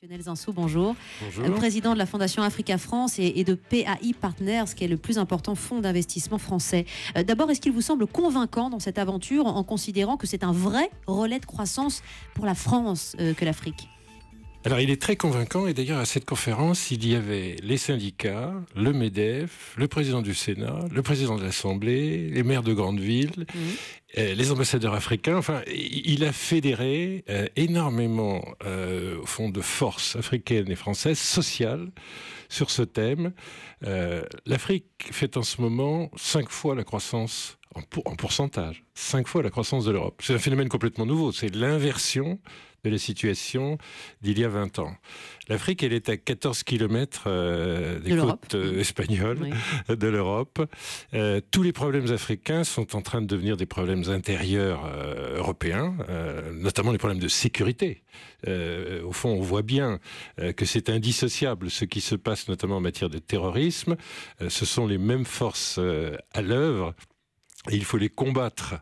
Lionel bonjour. bonjour. Euh, président de la Fondation Africa France et de PAI Partners, qui est le plus important fonds d'investissement français. Euh, d'abord, est-ce qu'il vous semble convaincant dans cette aventure en considérant que c'est un vrai relais de croissance pour la France euh, que l'Afrique alors il est très convaincant et d'ailleurs à cette conférence, il y avait les syndicats, le MEDEF, le président du Sénat, le président de l'Assemblée, les maires de grandes villes, mmh. euh, les ambassadeurs africains. Enfin, il a fédéré euh, énormément, euh, au fond, de forces africaines et françaises, sociales, sur ce thème. L'Afrique fait en ce moment cinq fois la croissance en, en pourcentage, cinq fois la croissance de l'Europe. C'est un phénomène complètement nouveau, c'est l'inversion de la situation d'il y a 20 ans. L'Afrique, elle est à 14 km euh, des côtes espagnoles de l'Europe. Euh, euh, tous les problèmes africains sont en train de devenir des problèmes intérieurs européens, notamment les problèmes de sécurité. au fond, on voit bien que c'est indissociable ce qui se passe notamment en matière de terrorisme. ce sont les mêmes forces à l'œuvre il faut les combattre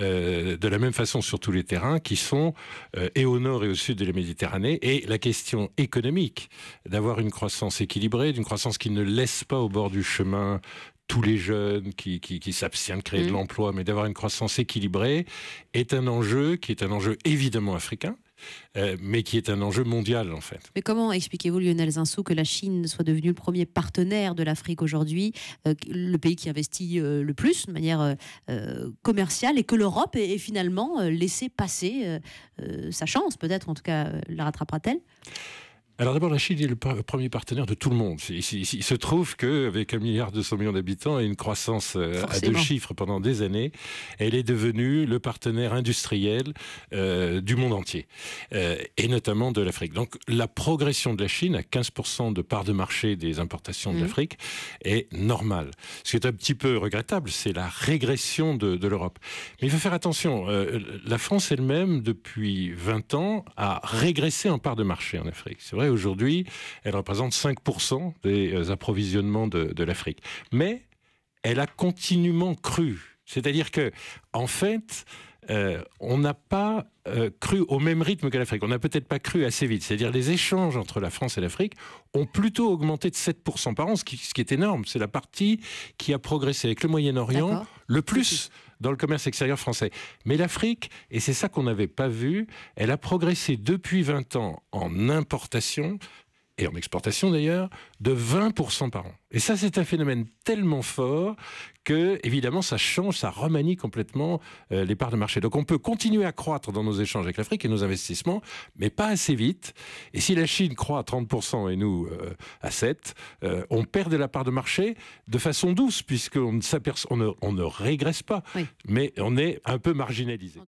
euh, de la même façon sur tous les terrains qui sont euh, et au nord et au sud de la Méditerranée. Et la question économique d'avoir une croissance équilibrée, d'une croissance qui ne laisse pas au bord du chemin tous les jeunes qui, s'abstiennent de créer de mmh. l'emploi, mais d'avoir une croissance équilibrée, est un enjeu qui est un enjeu évidemment africain, euh, mais qui est un enjeu mondial en fait. Mais comment expliquez-vous, Lionel Zinsou, que la Chine soit devenue le premier partenaire de l'Afrique aujourd'hui, euh, le pays qui investit euh, le plus de manière commerciale, et que l'Europe ait, finalement laissé passer sa chance, peut-être en tout cas la rattrapera-t-elle alors d'abord, la Chine est le premier partenaire de tout le monde. Il, se trouve qu'avec 1,2 milliard millions d'habitants et une croissance euh, à deux chiffres pendant des années, elle est devenue le partenaire industriel euh, du monde entier, euh, et notamment de l'Afrique. Donc la progression de la Chine à 15% de part de marché des importations de mhm. l'Afrique est normale. Ce qui est un petit peu regrettable, c'est la régression de, l'Europe. Mais il faut faire attention, la France elle-même, depuis 20 ans, a régressé en part de marché en Afrique. C'est vrai aujourd'hui, elle représente 5% des euh, approvisionnements de, l'Afrique. Mais elle a continuellement cru. C'est-à-dire que, en fait, euh, on n'a pas euh, cru au même rythme que l'Afrique. On n'a peut-être pas cru assez vite. C'est-à-dire les échanges entre la France et l'Afrique ont plutôt augmenté de 7% par an, ce qui, ce qui est énorme. C'est la partie qui a progressé avec le Moyen-Orient le plus dans le commerce extérieur français. Mais l'Afrique, et c'est ça qu'on n'avait pas vu, elle a progressé depuis 20 ans en importation et en exportation d'ailleurs, de 20% par an. Et ça, c'est un phénomène tellement fort que, évidemment, ça change, ça remanie complètement euh, les parts de marché. Donc, on peut continuer à croître dans nos échanges avec l'Afrique et nos investissements, mais pas assez vite. Et si la Chine croît à 30% et nous euh, à 7%, euh, on perd de la part de marché de façon douce, puisqu'on ne, on régresse pas, mais on est un peu marginalisé.